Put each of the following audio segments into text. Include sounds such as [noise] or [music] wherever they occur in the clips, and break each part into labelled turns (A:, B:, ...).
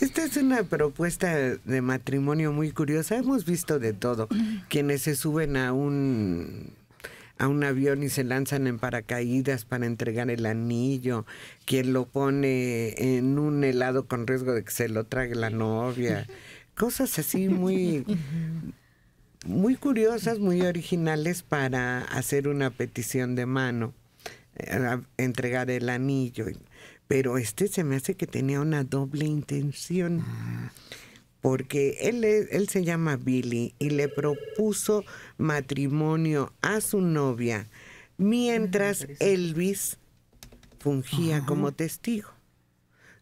A: Esta es una propuesta de matrimonio muy curiosa. Hemos visto de todo. Quienes se suben a un a un avión y se lanzan en paracaídas para entregar el anillo, quien lo pone en un helado con riesgo de que se lo trague la novia, [laughs] cosas así muy muy curiosas, muy originales para hacer una petición de mano, eh, entregar el anillo pero este se me hace que tenía una doble intención, ah. porque él, él se llama Billy y le propuso matrimonio a su novia mientras ah, Elvis fungía como testigo.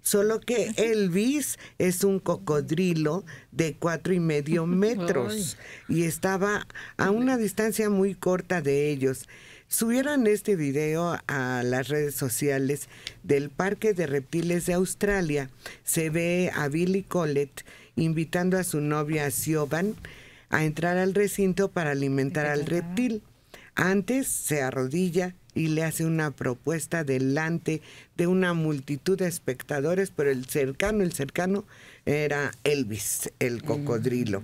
A: Solo que Elvis es un cocodrilo de cuatro y medio [laughs] metros y estaba a una distancia muy corta de ellos subieron este video a las redes sociales del Parque de Reptiles de Australia. Se ve a Billy Collett invitando a su novia Siobhan a entrar al recinto para alimentar al reptil. Antes se arrodilla y le hace una propuesta delante de una multitud de espectadores, pero el cercano, el cercano era Elvis, el cocodrilo.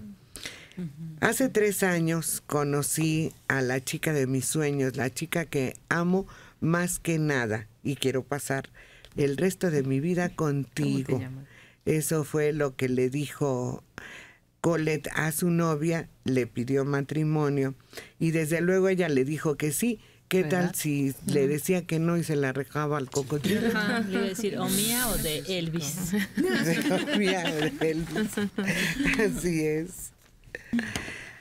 A: Hace tres años conocí a la chica de mis sueños, la chica que amo más que nada y quiero pasar el resto de mi vida contigo. Eso fue lo que le dijo Colette a su novia, le pidió matrimonio y desde luego ella le dijo que sí. ¿Qué tal si le decía que no y se la rejaba al cocodrilo? decir o mía o de Elvis. [laughs] o mía o de Elvis. [laughs] Así es.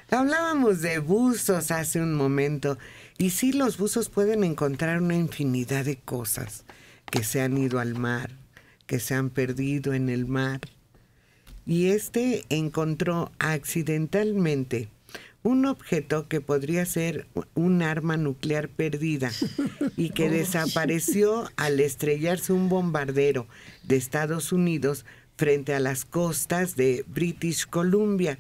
A: Hablábamos de buzos hace un momento y sí los buzos pueden encontrar una infinidad de cosas que se han ido al mar, que se han perdido en el mar. Y este encontró accidentalmente un objeto que podría ser un arma nuclear perdida y que [laughs] oh. desapareció al estrellarse un bombardero de Estados Unidos frente a las costas de British Columbia.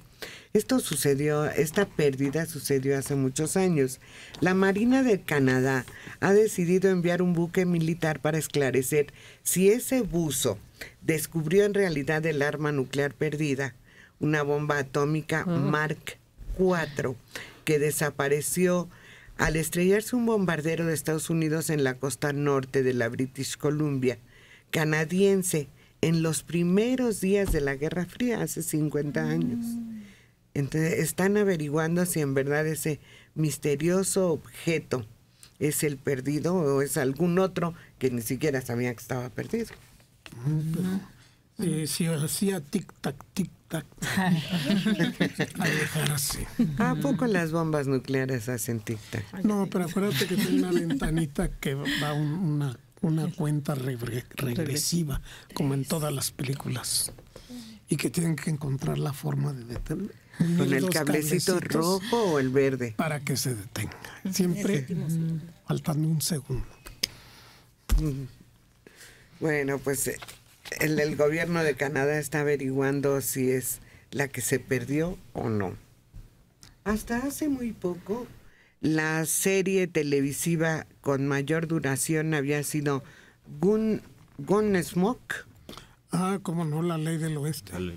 A: Esto sucedió, esta pérdida sucedió hace muchos años. La Marina de Canadá ha decidido enviar un buque militar para esclarecer si ese buzo descubrió en realidad el arma nuclear perdida, una bomba atómica Mark IV, que desapareció al estrellarse un bombardero de Estados Unidos en la costa norte de la British Columbia canadiense en los primeros días de la Guerra Fría, hace 50 años. Mm. Entonces, están averiguando si en verdad ese misterioso objeto es el perdido o es algún otro que ni siquiera sabía que estaba perdido. Eh, si hacía tic-tac, tic-tac, [laughs] así. ¿A poco las bombas nucleares hacen tic-tac? No, pero acuérdate que tiene una ventanita que va un, una una cuenta regresiva, como en todas las películas, y que tienen que encontrar la forma de detener. ¿Con el cablecito rojo o el verde? Para que se detenga. Siempre faltando un segundo. Mm. Bueno, pues eh, el, el gobierno de Canadá está averiguando si es la que se perdió o no. Hasta hace muy poco, la serie televisiva con mayor duración había sido Gun, Smoke. Ah, como no, la ley del oeste. La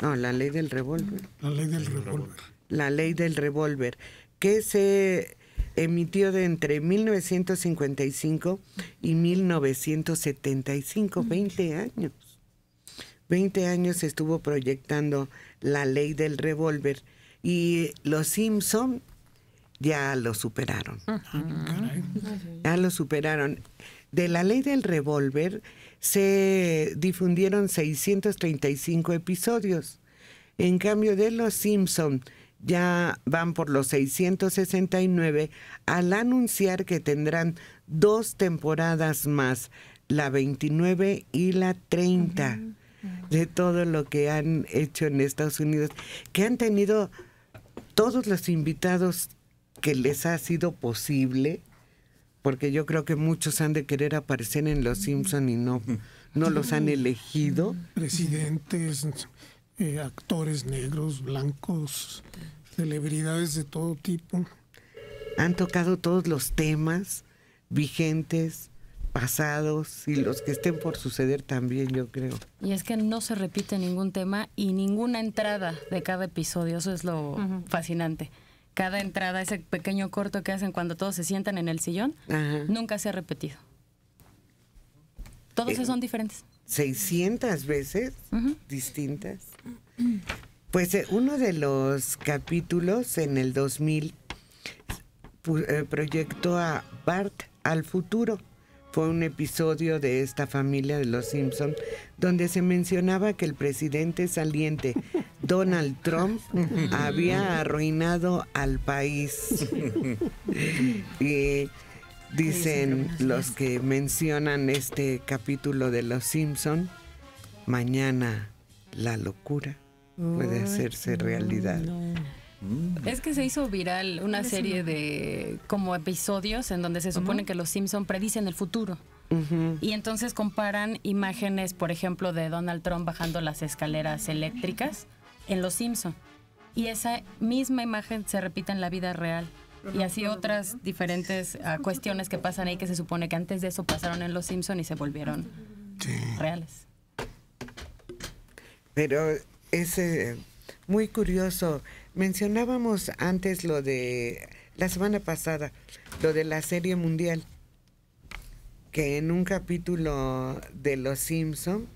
A: No, la ley del revólver. La ley del revólver. La ley del revólver, que se emitió de entre 1955 y 1975, 20 años. 20 años estuvo proyectando la ley del revólver y Los Simpson ya lo superaron. Ah, ya lo superaron. De la ley del revólver se difundieron 635 episodios. En cambio de Los Simpson ya van por los 669 al anunciar que tendrán dos temporadas más, la 29 y la 30, de todo lo que han hecho en Estados Unidos, que han tenido todos los invitados que les ha sido posible, porque yo creo que muchos han de querer aparecer en Los Simpson y no, no los han elegido. Presidentes, eh, actores negros, blancos, celebridades de todo tipo. Han tocado todos los temas vigentes, pasados y los que estén por suceder también, yo creo. Y es que no se repite ningún tema y ninguna entrada de cada episodio, eso es lo fascinante cada entrada, ese pequeño corto que hacen cuando todos se sientan en el sillón, nunca se ha repetido. Todos eh, son diferentes. 600 veces distintas. Pues eh, uno de los capítulos en el 2000 eh, proyectó a Bart al futuro. Fue un episodio de esta familia de los Simpson donde se mencionaba que el presidente saliente Donald [laughs] Trump había arruinado al país. [laughs] y dicen los que mencionan este capítulo de Los Simpson, mañana la locura
B: puede hacerse
A: realidad. Mm. Es que se hizo viral una serie de como episodios en donde se supone que los Simpson predicen el futuro. Y entonces comparan imágenes, por ejemplo, de Donald Trump bajando las escaleras eléctricas en Los Simpson. Y esa misma imagen se repite en la vida real. Y así otras diferentes ah, cuestiones que pasan ahí que se supone que antes de eso pasaron en Los Simpson y se volvieron reales. Pero es eh, muy curioso. Mencionábamos antes lo de la semana pasada, lo de la serie mundial, que en un capítulo de Los Simpson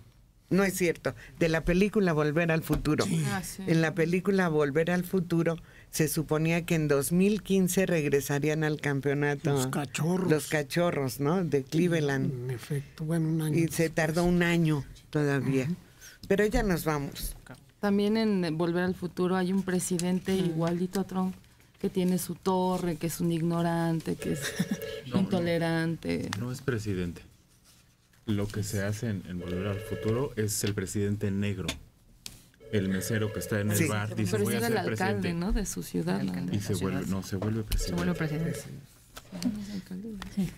A: no es cierto, de la película Volver al Futuro. Ah, en la película Volver al Futuro se suponía que en 2015 regresarían al campeonato los cachorros, los cachorros ¿no? De Cleveland. En efecto, bueno, un año. Y se tardó un año todavía. Pero ya nos vamos. También en Volver al Futuro hay un presidente igualito a Trump que tiene su torre, que es un ignorante, que es [laughs] intolerante. no es presidente lo que se hace en, Volver al Futuro es el presidente negro. El mesero que está en el bar dice Pero voy a el alcalde, ¿no? De su ciudad. Y se vuelve, no, se vuelve presidente. Se vuelve presidente. Sí.